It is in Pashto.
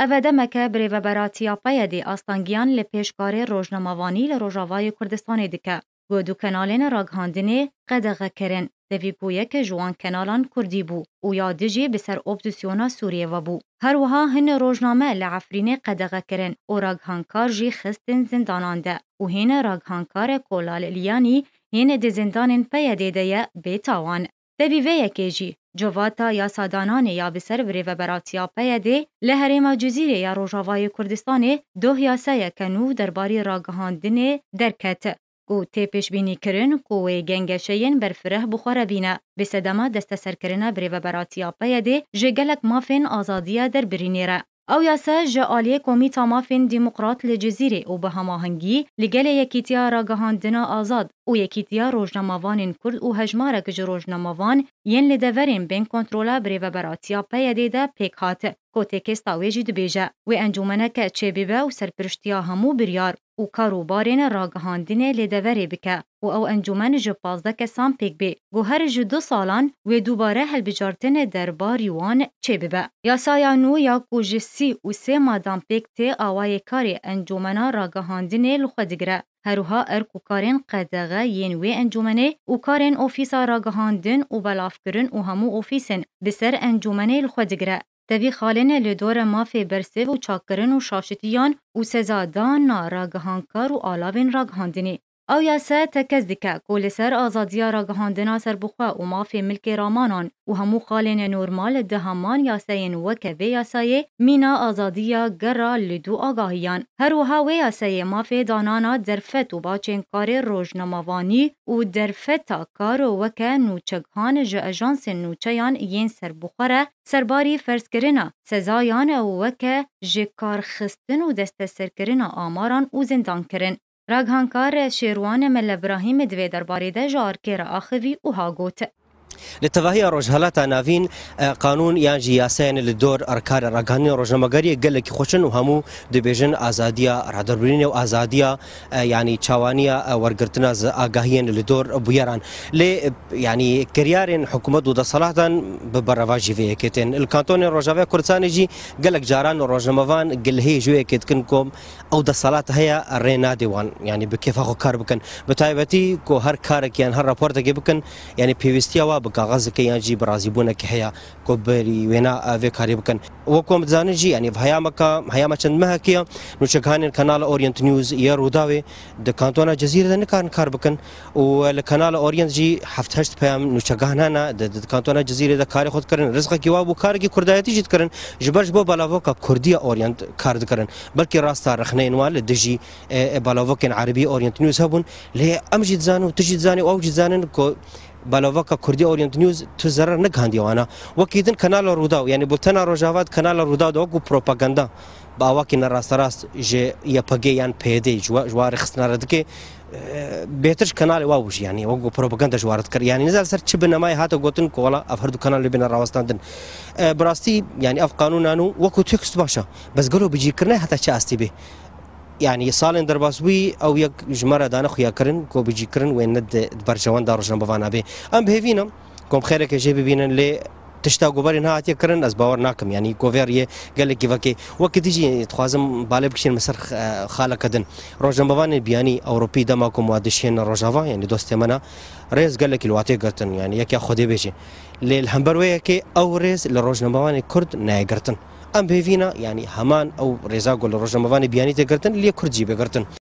ئەوە دەمەکە برێڤەبەراتیاپەیە دی ئاستانگییان لە پێشکارێ ڕۆژنەماوانی لە ڕۆژاوای کوردستانی دیکە گۆ دوو کەناالێنە ڕاگهاندنێ قەدەغەکردن دەویگویەکە ژوان کەناڵان کوردی بوو و یا دژێ بەسەر ئۆپزیسیۆنا سووریەوە بوو هەروەها هەنە ڕۆژنامە لە ئەفرینێ قەدەغەکردن و ڕاگهانکار ژی خستن زنداناندە و هێنە ڕاگهانکارە کۆلاللیانی هێنە دێزیندانن پەیە دێدەیە بێتاوان دەبی وەیەکێژی Covata yasa dananê ya bi ser rêveberatiya peyedê li herêma Cizîrê ya Rojavayê Kurdistanê doh yasaya kenû derbarî ragihandinê derket. Ku tê pêşbînî kirin ku wê gengeşeyên berfireh bixwara bîne. Bi sedema desteserkirina rêveberatiya peyedê ji gelek mafên azadiya derbirînê re. Ew yase ji aliyê komîta mafên dîmokrat li Cezîrê û bi hemahingî li gelê yekîtiya ragihandina azad û Yekîtiya Rojnamevanên Kurd û hejmarek ji rojnamevan yên li deverên bên kontrola birêveberatiya Peyedê de pêk hate. Kotekesta wê jî dibêje wê encûmeneke çêbîbe û serpiriştiya hemû biryar û karûbarên ragihandinê lêdeverê bike û ew encûmen ji pazde kesan pêk bê guher ji du salan wê dubare helbijartinê derbarî wan çêbibe. Yasaya nû ya ku ji sî û sê madan pêk tê awayê karê encûmena ragihandinê li xwe digire هروها ارکو کارن قدغه ین وی انجمنه او کارن اوفیسا راگهاندن او بلافکرن او همو اوفیسن بسر انجمنه الخودگره تبی خالن لدور مافی برسه و چاکرن و شاشتیان و سزادان راگهانکار و آلاوین راگهاندنی ئەو یاسایەتە کەس دیکە کۆ لەسەر ئازادیا ڕگەهاندنا سەربخوا و مافێ ملکێ ڕامانان و هەموو خاڵێنە نورمالە دە هەمان یاسایەن وەکە vê یاسایê mîna azadiya gera li dû agahiyan herwiha wê yasayê mafê danana derfet û baçênkarê rojnemavanî û derfeta kar û weke nûçekhan ji ejansên nûçeyan yên serbixwe re serbarî ferzkirina sezayan ew weke ji karxistin û desteserkirina amaran û zindankirin راگهان کار شێروانە me li birîmê divê derbarê de ji arêkê re axivî û ha got لتەواهی ڕۆژهەڵاتا ناوین قانون یانجی یاسایەن لە دۆر ئەرکار ڕگانی ڕۆژنەمەگەری گەلێکی خۆشن و هەموو دەبێژن ئازادیە ڕادربرینە و ئازادیە ینی چاوانە وەرگرتنە ئاگاهیان لە دۆر بویێران لێ ینی کریارێن حکوومەت و دەسەڵاتان بە بەڕەواژی ەیەکێتێن کانتۆنی ڕۆژاوی کوردستانێکی گەلک جاران و ڕۆژنەمەوان گلهەیە ژوەیەکێتکن کۆم ئەو دەسەڵات هەیە ڕێ نادێوان ینی بکێفاخۆ کار بکەن بە تایبەتی کۆ هەر کارێکیان هەر راپۆرتەکێ بکەن ینی پێویستیەوە بکە کاغذ کې یا جی برازیبونه کې هيا کوبري وینا اوی کاری بکن و کوم ځان جی یعنی هيا مکه هيا مچند مه کې نو چغان کانال اورینت نیوز یا روداوي د کانتونا جزیره نه کار کار بکن او کانال اورینت جی هفت هشت پیام نو چغان نه د کانتونا جزیره د کار خود کرن رزق کې وابو کار کې کوردایتي جد کرن جبر جبو بلاوو کا کوردی اورینت کار کرن بلکې راستا رخنین وال دجی بلاوو کې عربي اورینت نیوز هبون له امجد زانو تجد زانو او جد زانن کو بالاوکا کوردی اورینت نیوز تو zarar نگهاندی وانا وکیدن کانال رودا یعنی بولتن روجاوات کانال رودا دو کو پروپاگاندا با واکی نراستراست ژ یپگی یان پیدی جوار خسنارد کی بهترش کانال واوش یعنی وګو پروپاګاندا جوارت کر یعنی نزل سر چې بنمای هاته ګوتن کولا افر د کانال بنا راوستاندن براستي یعنی اف قانونانو وکو تکست باشه بس ګلو بجی کرنه هتا چې استي به یعنی سالن در باسبوی او یک جمره دانه خویا کرن کو بجی کرن و ند برجوان دار جنب وانا به ام بهوینم کوم خیره که جی ببینن لی تشتا گوبر نه هاتیه کرن از باور ناکم یعنی گوور یه گله کی وکی وکی دیجی تخوازم بالب کشین مسر خاله کدن روجن بوان بیانی اوروپی دما کوم وادشین روجاوا یعنی دوست منا رز گله کی لواته گرتن یعنی یکی خودی بشی لیل همبروی کی او رز لروجن بوان کرد نه گرتن ام بهوینا یعنی همان او رضا گل روشنوان بیانی تگرتن لیه کرجی بگرتن